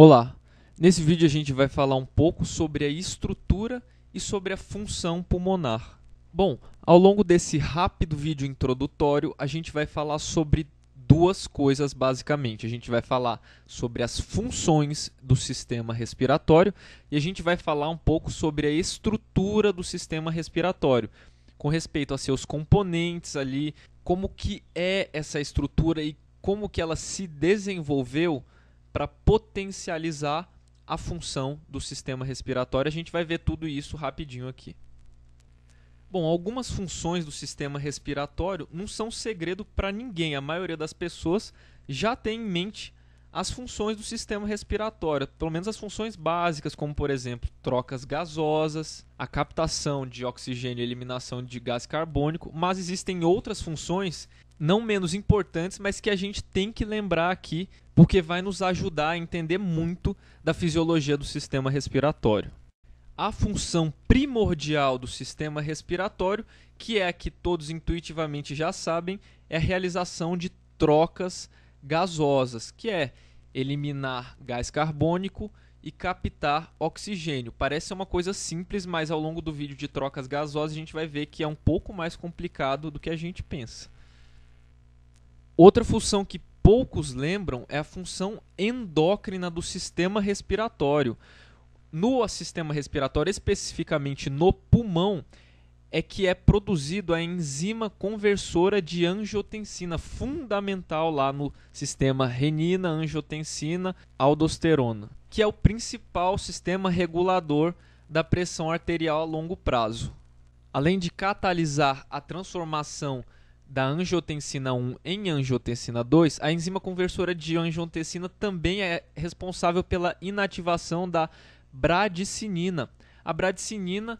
Olá! Nesse vídeo a gente vai falar um pouco sobre a estrutura e sobre a função pulmonar. Bom, ao longo desse rápido vídeo introdutório, a gente vai falar sobre duas coisas basicamente. A gente vai falar sobre as funções do sistema respiratório e a gente vai falar um pouco sobre a estrutura do sistema respiratório, com respeito a seus componentes ali, como que é essa estrutura e como que ela se desenvolveu para potencializar a função do sistema respiratório. A gente vai ver tudo isso rapidinho aqui. Bom, algumas funções do sistema respiratório não são segredo para ninguém. A maioria das pessoas já tem em mente as funções do sistema respiratório, pelo menos as funções básicas, como por exemplo, trocas gasosas, a captação de oxigênio e eliminação de gás carbônico, mas existem outras funções não menos importantes, mas que a gente tem que lembrar aqui, porque vai nos ajudar a entender muito da fisiologia do sistema respiratório. A função primordial do sistema respiratório, que é a que todos intuitivamente já sabem, é a realização de trocas gasosas, que é eliminar gás carbônico e captar oxigênio. Parece uma coisa simples, mas ao longo do vídeo de trocas gasosas a gente vai ver que é um pouco mais complicado do que a gente pensa. Outra função que poucos lembram é a função endócrina do sistema respiratório. No sistema respiratório, especificamente no pulmão, é que é produzido a enzima conversora de angiotensina, fundamental lá no sistema renina, angiotensina, aldosterona, que é o principal sistema regulador da pressão arterial a longo prazo. Além de catalisar a transformação da angiotensina 1 em angiotensina 2, a enzima conversora de angiotensina também é responsável pela inativação da bradicinina. A bradicinina,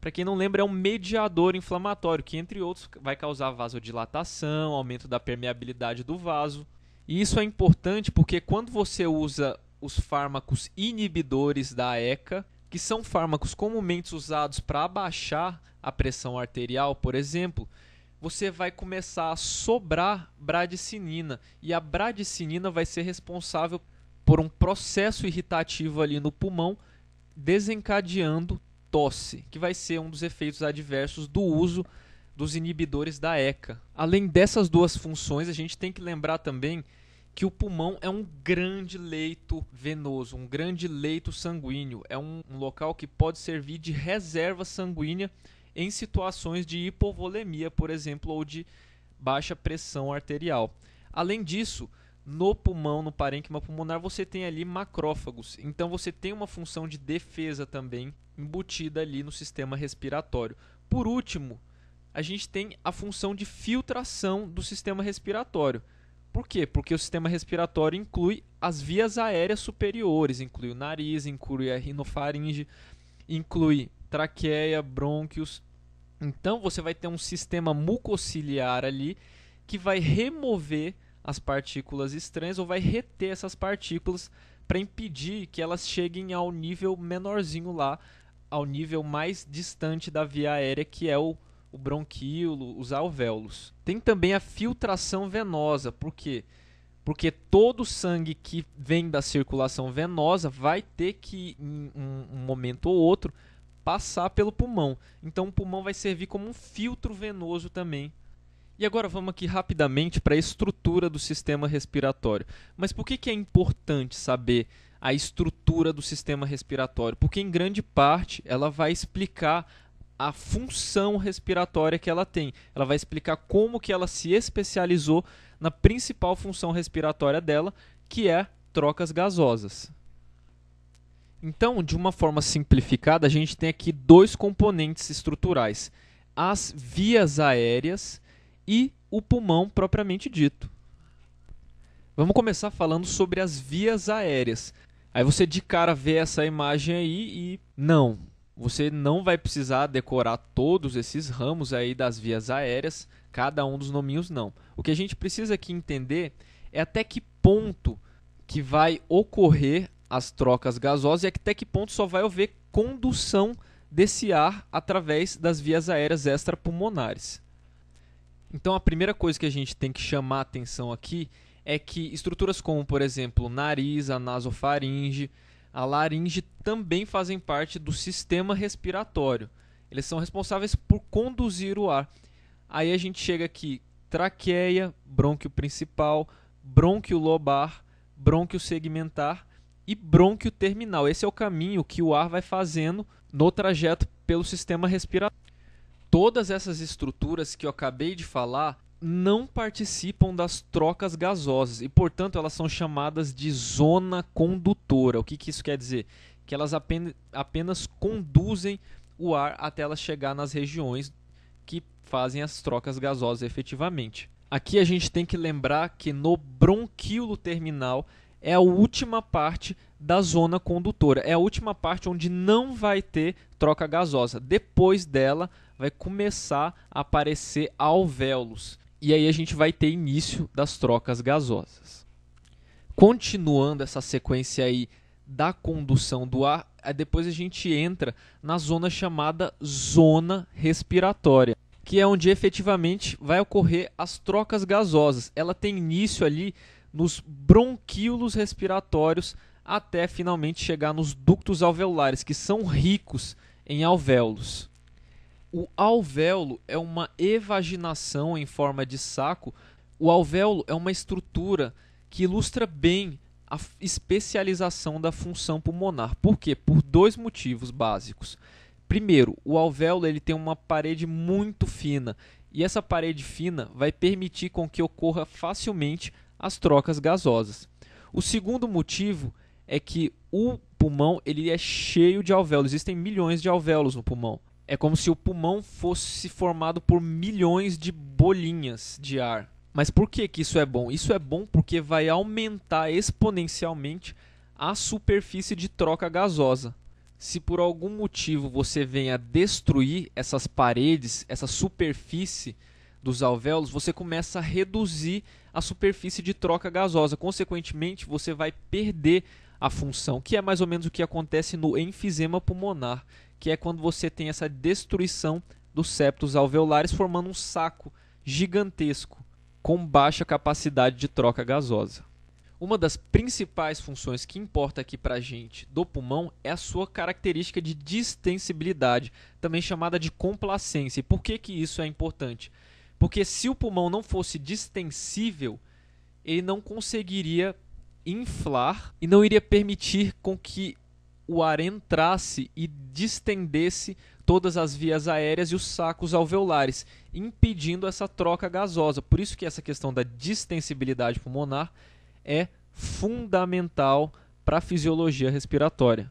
para quem não lembra, é um mediador inflamatório que, entre outros, vai causar vasodilatação, aumento da permeabilidade do vaso. E isso é importante porque quando você usa os fármacos inibidores da ECA, que são fármacos comumente usados para abaixar a pressão arterial, por exemplo, você vai começar a sobrar bradicinina e a bradicinina vai ser responsável por um processo irritativo ali no pulmão, desencadeando tosse, que vai ser um dos efeitos adversos do uso dos inibidores da ECA. Além dessas duas funções, a gente tem que lembrar também que o pulmão é um grande leito venoso, um grande leito sanguíneo, é um, um local que pode servir de reserva sanguínea em situações de hipovolemia, por exemplo, ou de baixa pressão arterial. Além disso, no pulmão, no parênquima pulmonar, você tem ali macrófagos. Então você tem uma função de defesa também embutida ali no sistema respiratório. Por último, a gente tem a função de filtração do sistema respiratório. Por quê? Porque o sistema respiratório inclui as vias aéreas superiores, inclui o nariz, inclui a rinofaringe, inclui traqueia, brônquios, então você vai ter um sistema mucociliar ali que vai remover as partículas estranhas ou vai reter essas partículas para impedir que elas cheguem ao nível menorzinho lá, ao nível mais distante da via aérea, que é o, o bronquíolo, os alvéolos. Tem também a filtração venosa, por quê? Porque todo o sangue que vem da circulação venosa vai ter que, em um, um momento ou outro, passar pelo pulmão. Então o pulmão vai servir como um filtro venoso também. E agora vamos aqui rapidamente para a estrutura do sistema respiratório. Mas por que, que é importante saber a estrutura do sistema respiratório? Porque em grande parte ela vai explicar a função respiratória que ela tem. Ela vai explicar como que ela se especializou na principal função respiratória dela, que é trocas gasosas. Então, de uma forma simplificada, a gente tem aqui dois componentes estruturais: as vias aéreas e o pulmão propriamente dito. Vamos começar falando sobre as vias aéreas. Aí você de cara vê essa imagem aí e não, você não vai precisar decorar todos esses ramos aí das vias aéreas, cada um dos nominhos não. O que a gente precisa aqui entender é até que ponto que vai ocorrer as trocas gasosas e até que ponto só vai haver condução desse ar através das vias aéreas extrapulmonares. Então a primeira coisa que a gente tem que chamar atenção aqui é que estruturas como, por exemplo, nariz, a nasofaringe, a laringe também fazem parte do sistema respiratório. Eles são responsáveis por conduzir o ar. Aí a gente chega aqui traqueia, brônquio principal, brônquio lobar, brônquio segmentar e brônquio terminal. Esse é o caminho que o ar vai fazendo no trajeto pelo sistema respiratório. Todas essas estruturas que eu acabei de falar não participam das trocas gasosas e, portanto, elas são chamadas de zona condutora. O que, que isso quer dizer? Que elas apenas, conduzem o ar até ela chegar nas regiões que fazem as trocas gasosas efetivamente. Aqui a gente tem que lembrar que no bronquíolo terminal é a última parte da zona condutora. É a última parte onde não vai ter troca gasosa. Depois dela vai começar a aparecer alvéolos. E aí a gente vai ter início das trocas gasosas. Continuando essa sequência aí da condução do ar, depois a gente entra na zona chamada zona respiratória, que é onde efetivamente vai ocorrer as trocas gasosas. Ela tem início ali nos bronquíolos respiratórios até finalmente chegar nos ductos alveolares, que são ricos em alvéolos. O alvéolo é uma evaginação em forma de saco. O alvéolo é uma estrutura que ilustra bem a especialização da função pulmonar. Por quê? Por dois motivos básicos. Primeiro, o alvéolo ele tem uma parede muito fina, e essa parede fina vai permitir com que ocorra facilmente as trocas gasosas. O segundo motivo é que o pulmão ele é cheio de alvéolos. Existem milhões de alvéolos no pulmão. É como se o pulmão fosse formado por milhões de bolinhas de ar. Mas por que, que isso é bom? Isso é bom porque vai aumentar exponencialmente a superfície de troca gasosa. Se por algum motivo você venha destruir essas paredes, essa superfície dos alvéolos, você começa a reduzir a superfície de troca gasosa. Consequentemente, você vai perder a função, que é mais ou menos o que acontece no enfisema pulmonar, que é quando você tem essa destruição dos septos alveolares formando um saco gigantesco com baixa capacidade de troca gasosa. Uma das principais funções que importa aqui para a gente do pulmão é a sua característica de distensibilidade, também chamada de complacência. E por que, que isso é importante? Porque se o pulmão não fosse distensível, ele não conseguiria inflar e não iria permitir com que o ar entrasse e distendesse todas as vias aéreas e os sacos alveolares, impedindo essa troca gasosa. Por isso que essa questão da distensibilidade pulmonar é fundamental para a fisiologia respiratória.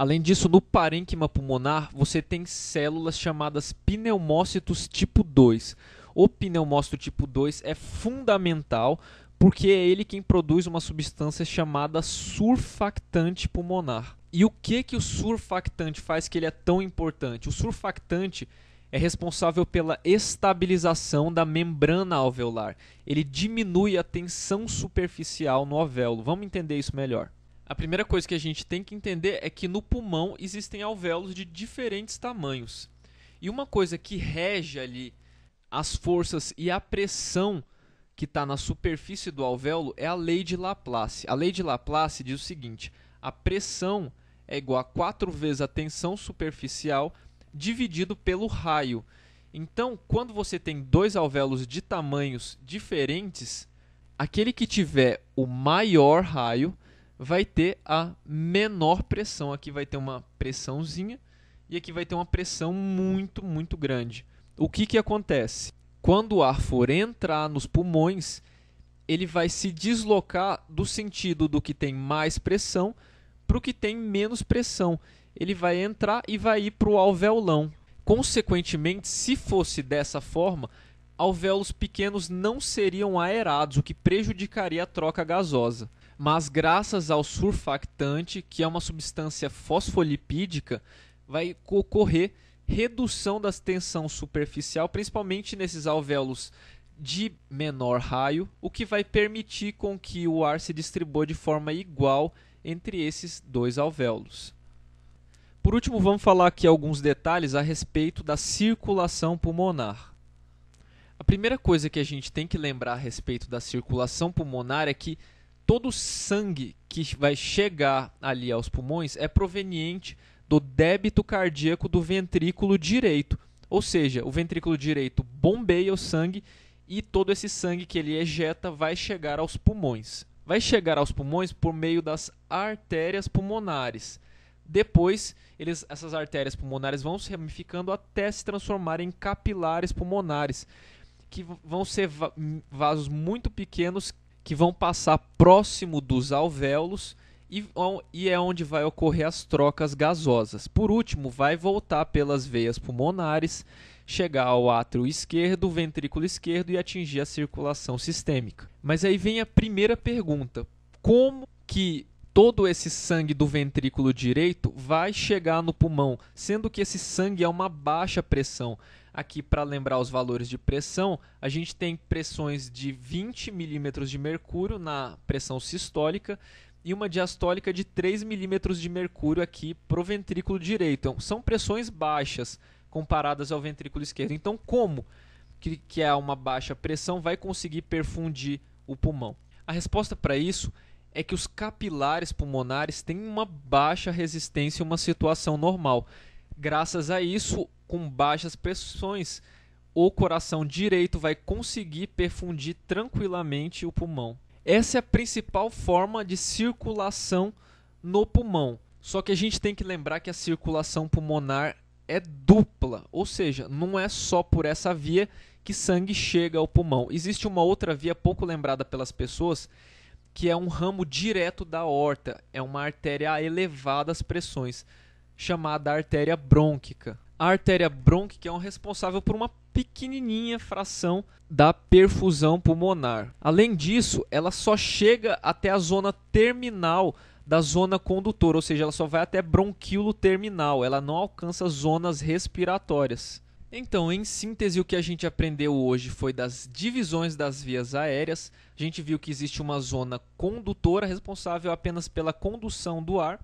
Além disso, no parênquima pulmonar, você tem células chamadas pneumócitos tipo 2. O pneumócito tipo 2 é fundamental porque é ele quem produz uma substância chamada surfactante pulmonar. E o que que o surfactante faz que ele é tão importante? O surfactante é responsável pela estabilização da membrana alveolar. Ele diminui a tensão superficial no alvéolo. Vamos entender isso melhor. A primeira coisa que a gente tem que entender é que no pulmão existem alvéolos de diferentes tamanhos. E uma coisa que rege ali as forças e a pressão que está na superfície do alvéolo é a lei de Laplace. A lei de Laplace diz o seguinte: a pressão é igual a 4 vezes a tensão superficial dividido pelo raio. Então, quando você tem dois alvéolos de tamanhos diferentes, aquele que tiver o maior raio vai ter a menor pressão. Aqui vai ter uma pressãozinha e aqui vai ter uma pressão muito, muito grande. O que, que acontece? Quando o ar for entrar nos pulmões, ele vai se deslocar do sentido do que tem mais pressão para o que tem menos pressão. Ele vai entrar e vai ir para o alvéolão. Consequentemente, se fosse dessa forma, alvéolos pequenos não seriam aerados, o que prejudicaria a troca gasosa mas graças ao surfactante, que é uma substância fosfolipídica, vai ocorrer redução da tensão superficial, principalmente nesses alvéolos de menor raio, o que vai permitir com que o ar se distribua de forma igual entre esses dois alvéolos. Por último, vamos falar aqui alguns detalhes a respeito da circulação pulmonar. A primeira coisa que a gente tem que lembrar a respeito da circulação pulmonar é que todo o sangue que vai chegar ali aos pulmões é proveniente do débito cardíaco do ventrículo direito. Ou seja, o ventrículo direito bombeia o sangue e todo esse sangue que ele ejeta vai chegar aos pulmões. Vai chegar aos pulmões por meio das artérias pulmonares. Depois, eles, essas artérias pulmonares vão se ramificando até se transformarem em capilares pulmonares, que vão ser vasos muito pequenos que vão passar próximo dos alvéolos e, e é onde vai ocorrer as trocas gasosas. Por último, vai voltar pelas veias pulmonares, chegar ao átrio esquerdo, ventrículo esquerdo e atingir a circulação sistêmica. Mas aí vem a primeira pergunta: como que todo esse sangue do ventrículo direito vai chegar no pulmão, sendo que esse sangue é uma baixa pressão. Aqui, para lembrar os valores de pressão, a gente tem pressões de 20 milímetros de mercúrio na pressão sistólica e uma diastólica de 3 milímetros de mercúrio aqui para o ventrículo direito. Então, são pressões baixas comparadas ao ventrículo esquerdo. Então, como que, que é uma baixa pressão vai conseguir perfundir o pulmão? A resposta para isso é que os capilares pulmonares têm uma baixa resistência a uma situação normal. Graças a isso, com baixas pressões, o coração direito vai conseguir perfundir tranquilamente o pulmão. Essa é a principal forma de circulação no pulmão. Só que a gente tem que lembrar que a circulação pulmonar é dupla, ou seja, não é só por essa via que sangue chega ao pulmão. Existe uma outra via pouco lembrada pelas pessoas, que é um ramo direto da horta, é uma artéria a elevadas pressões chamada artéria brônquica. A artéria brônquica é um responsável por uma pequenininha fração da perfusão pulmonar. Além disso, ela só chega até a zona terminal da zona condutora, ou seja, ela só vai até bronquíolo terminal, ela não alcança zonas respiratórias. Então, em síntese, o que a gente aprendeu hoje foi das divisões das vias aéreas. A gente viu que existe uma zona condutora responsável apenas pela condução do ar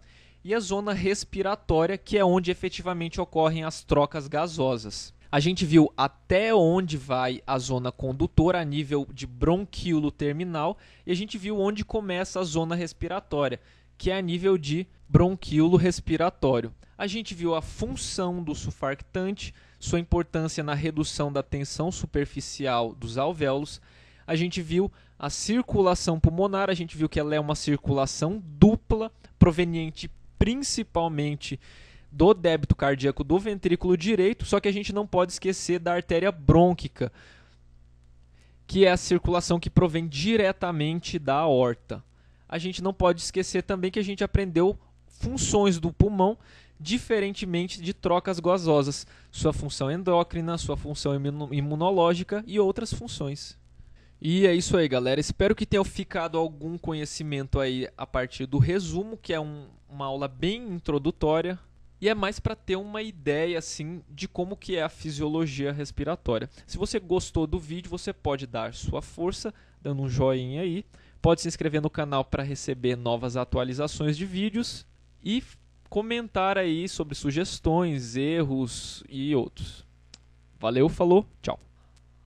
e a zona respiratória, que é onde efetivamente ocorrem as trocas gasosas. A gente viu até onde vai a zona condutora a nível de bronquíolo terminal e a gente viu onde começa a zona respiratória, que é a nível de bronquíolo respiratório. A gente viu a função do surfactante, sua importância na redução da tensão superficial dos alvéolos. A gente viu a circulação pulmonar, a gente viu que ela é uma circulação dupla, proveniente principalmente do débito cardíaco do ventrículo direito, só que a gente não pode esquecer da artéria brônquica, que é a circulação que provém diretamente da aorta. A gente não pode esquecer também que a gente aprendeu funções do pulmão diferentemente de trocas gasosas, sua função endócrina, sua função imunológica e outras funções. E é isso aí, galera. Espero que tenham ficado algum conhecimento aí a partir do resumo, que é um, uma aula bem introdutória e é mais para ter uma ideia assim de como que é a fisiologia respiratória. Se você gostou do vídeo, você pode dar sua força dando um joinha aí, pode se inscrever no canal para receber novas atualizações de vídeos e comentar aí sobre sugestões, erros e outros. Valeu, falou, tchau.